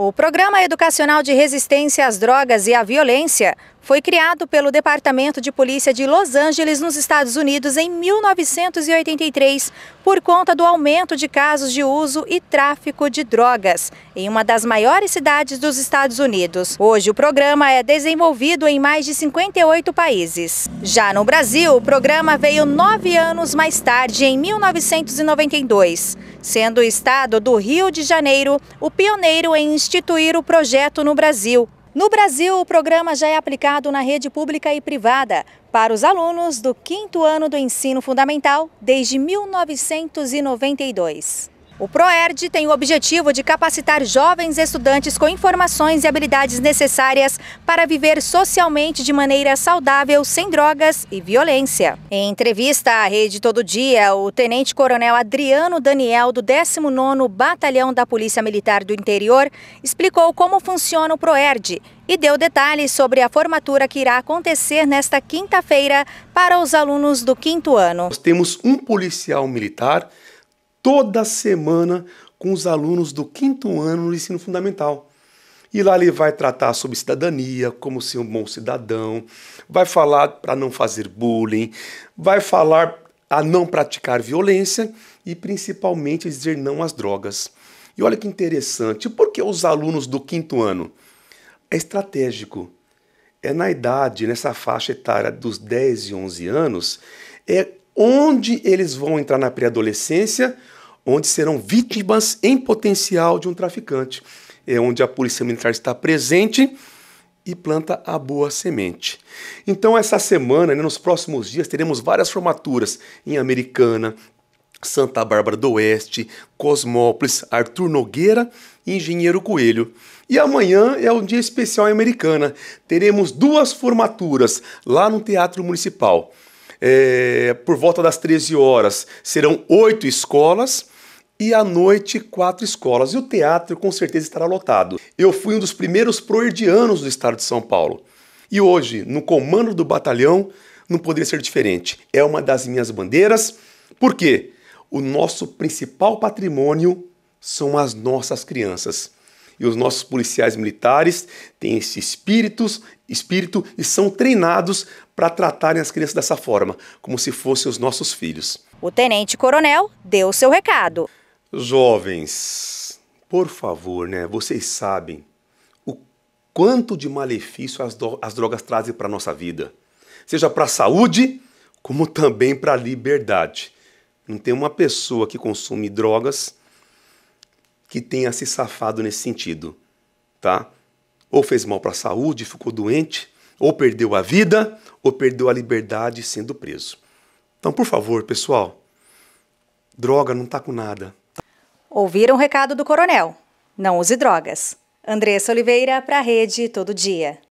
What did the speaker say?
O Programa Educacional de Resistência às Drogas e à Violência foi criado pelo Departamento de Polícia de Los Angeles, nos Estados Unidos, em 1983, por conta do aumento de casos de uso e tráfico de drogas, em uma das maiores cidades dos Estados Unidos. Hoje, o programa é desenvolvido em mais de 58 países. Já no Brasil, o programa veio nove anos mais tarde, em 1992, sendo o estado do Rio de Janeiro o pioneiro em instituir o projeto no Brasil. No Brasil, o programa já é aplicado na rede pública e privada para os alunos do quinto ano do ensino fundamental desde 1992. O ProERD tem o objetivo de capacitar jovens estudantes com informações e habilidades necessárias para viver socialmente de maneira saudável, sem drogas e violência. Em entrevista à Rede Todo Dia, o tenente-coronel Adriano Daniel, do 19º Batalhão da Polícia Militar do Interior, explicou como funciona o ProERD e deu detalhes sobre a formatura que irá acontecer nesta quinta-feira para os alunos do quinto ano. Nós temos um policial militar toda semana com os alunos do quinto ano no ensino fundamental. E lá ele vai tratar sobre cidadania, como ser um bom cidadão, vai falar para não fazer bullying, vai falar a não praticar violência e principalmente dizer não às drogas. E olha que interessante, por que os alunos do quinto ano? É estratégico. É na idade, nessa faixa etária dos 10 e 11 anos, é onde eles vão entrar na pré-adolescência, onde serão vítimas em potencial de um traficante. É onde a polícia militar está presente e planta a boa semente. Então, essa semana, né, nos próximos dias, teremos várias formaturas em Americana, Santa Bárbara do Oeste, Cosmópolis, Arthur Nogueira e Engenheiro Coelho. E amanhã é um dia especial em Americana. Teremos duas formaturas lá no Teatro Municipal é, por volta das 13 horas, serão oito escolas e à noite quatro escolas. E o teatro com certeza estará lotado. Eu fui um dos primeiros proerdianos do estado de São Paulo. E hoje, no comando do batalhão, não poderia ser diferente. É uma das minhas bandeiras, porque o nosso principal patrimônio são as nossas crianças e os nossos policiais militares têm esse espíritos, espírito e são treinados para tratarem as crianças dessa forma, como se fossem os nossos filhos. O tenente-coronel deu seu recado. Jovens, por favor, né? Vocês sabem o quanto de malefício as, as drogas trazem para a nossa vida, seja para a saúde, como também para a liberdade. Não tem uma pessoa que consome drogas que tenha se safado nesse sentido, tá? Ou fez mal para a saúde, ficou doente, ou perdeu a vida, ou perdeu a liberdade sendo preso. Então, por favor, pessoal, droga não tá com nada. Ouviram o recado do coronel? Não use drogas. Andressa Oliveira para a Rede Todo Dia.